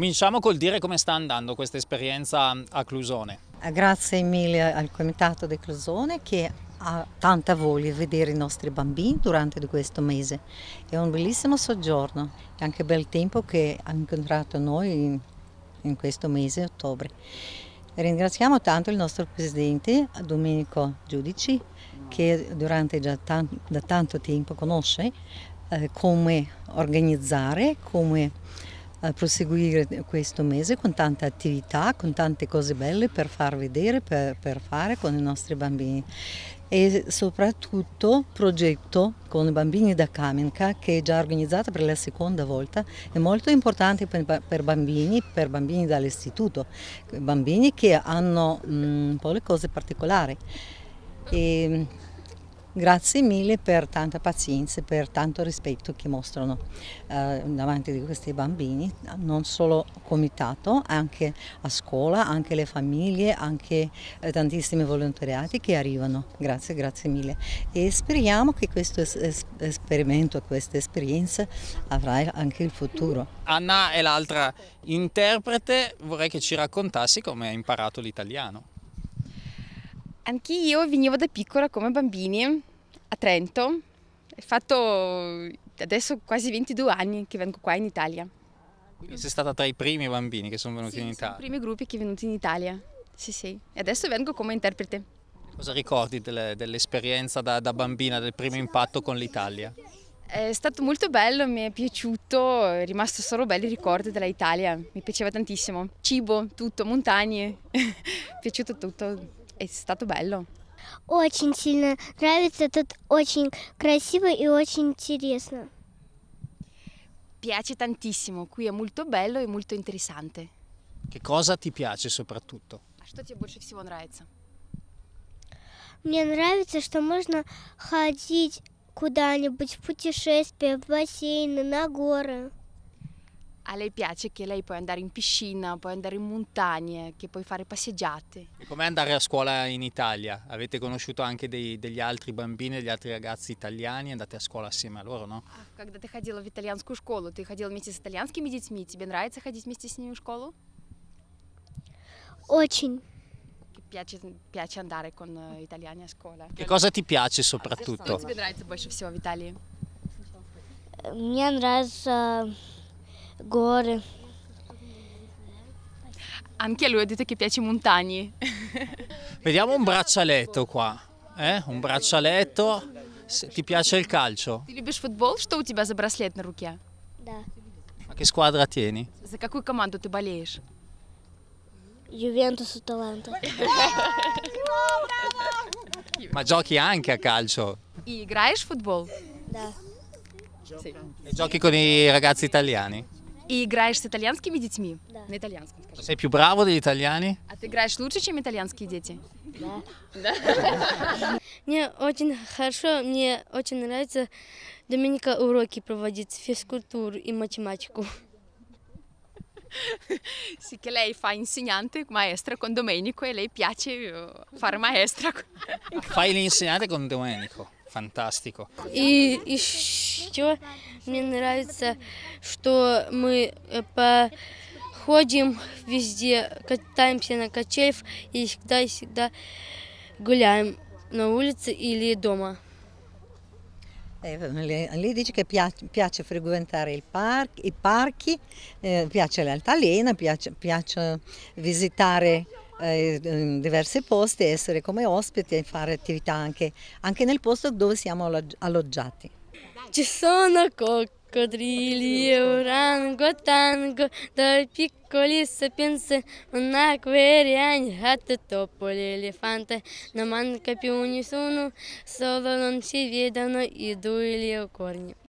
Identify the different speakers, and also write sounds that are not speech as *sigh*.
Speaker 1: Cominciamo col dire come sta andando questa esperienza a Clusone.
Speaker 2: Eh, grazie mille al Comitato di Clusone che ha tanta voglia di vedere i nostri bambini durante questo mese. È un bellissimo soggiorno, è anche bel tempo che ha incontrato noi in, in questo mese, ottobre. Ringraziamo tanto il nostro presidente Domenico Giudici che durante già tanto, da tanto tempo conosce eh, come organizzare, come a proseguire questo mese con tante attività, con tante cose belle per far vedere, per, per fare con i nostri bambini e soprattutto progetto con i bambini da Kamenka che è già organizzata per la seconda volta, è molto importante per bambini, per bambini dall'istituto, bambini che hanno mm, un po' le cose particolari. E Grazie mille per tanta pazienza e per tanto rispetto che mostrano eh, davanti a questi bambini, non solo comitato, anche a scuola, anche le famiglie, anche eh, tantissimi volontariati che arrivano. Grazie, grazie mille. E speriamo che questo es esperimento, questa esperienza avrà anche il futuro.
Speaker 1: Anna è l'altra interprete, vorrei che ci raccontassi come ha imparato l'italiano.
Speaker 3: Anch'io venivo da piccola come bambini a Trento. È fatto adesso quasi 22 anni che vengo qua in Italia.
Speaker 1: Quindi sei stata tra i primi bambini che sono venuti sì, in Italia? Sono
Speaker 3: i primi gruppi che sono venuti in Italia. Sì, sì. E adesso vengo come interprete.
Speaker 1: Cosa ricordi delle, dell'esperienza da, da bambina, del primo impatto con l'Italia?
Speaker 3: È stato molto bello, mi è piaciuto, è rimasto solo belli ricordi dell'Italia, mi piaceva tantissimo. Cibo, tutto, montagne, *laughs* è piaciuto tutto. È stato bello. Очень сильно нравится. Тут очень красиво и очень интересно. Piace tantissimo. Qui è molto bello e molto interessante.
Speaker 1: Che cosa ti piace soprattutto?
Speaker 3: А что тебе больше всего нравится? Мне нравится, что можно ходить куда-нибудь в путешествие, в бассейны, на горы. A lei piace che lei puoi andare in piscina, puoi andare in montagne, che puoi fare passeggiate.
Speaker 1: E com'è andare a scuola in Italia? Avete conosciuto anche dei, degli altri bambini, degli altri ragazzi italiani, andate a scuola assieme a loro, no?
Speaker 3: Quando ah, ты ходила в итальянскую школу, ты ходила вместе с итальянскими детьми, тебе нравится ходить вместе с ними в школу? Очень. Piace, piace andare con gli э, italiani a scuola. Che cosa ti piace soprattutto? Что тебе нравится больше всего в Италии?
Speaker 1: Мне нравится gore.
Speaker 3: Anche a lui ha detto che piace i montagni.
Speaker 1: Vediamo un braccialetto qua, eh? un braccialetto. Se ti piace il calcio?
Speaker 3: Ti любишь футбол? Что у тебя за браслет на руке? Да.
Speaker 1: che squadra tieni?
Speaker 3: За какую команду ты болеешь? Juventus Atalanta. *laughs*
Speaker 1: Ma giochi anche a calcio?
Speaker 3: И играешь football? футбол? Sì.
Speaker 1: E giochi con i ragazzi italiani?
Speaker 3: И играешь с итальянскими детьми? Да. На итальянском,
Speaker 1: скажи. Sei più bravo degli italiani?
Speaker 3: А ты играешь лучше, чем итальянские дети? Да. да. Мне очень хорошо, мне очень нравится Доминика уроки проводить, физкультуру и математику. sì, che lei fa insegnante, maestra con Domenico e lei piace uh, fare maestra.
Speaker 1: *laughs* Fai l'insegnante con Domenico. Fantastico.
Speaker 3: И еще мне нравится, что мы походим везде, катаемся на качелях и всегда и всегда гуляем на улице или дома.
Speaker 2: Eh, lei dice che piace, piace frequentare park, i parchi, eh, piace l'altalena, piace, piace visitare eh, ehm, diversi posti, essere come ospiti e fare attività anche, anche nel posto dove siamo alloggiati.
Speaker 3: Ci sono cocchi. Codrilli, urango, tango, dal piccoli sapienze, un acqueriani, gatte, topoli, elefante, non manca più nessuno, solo non ci vedono i due leocorni.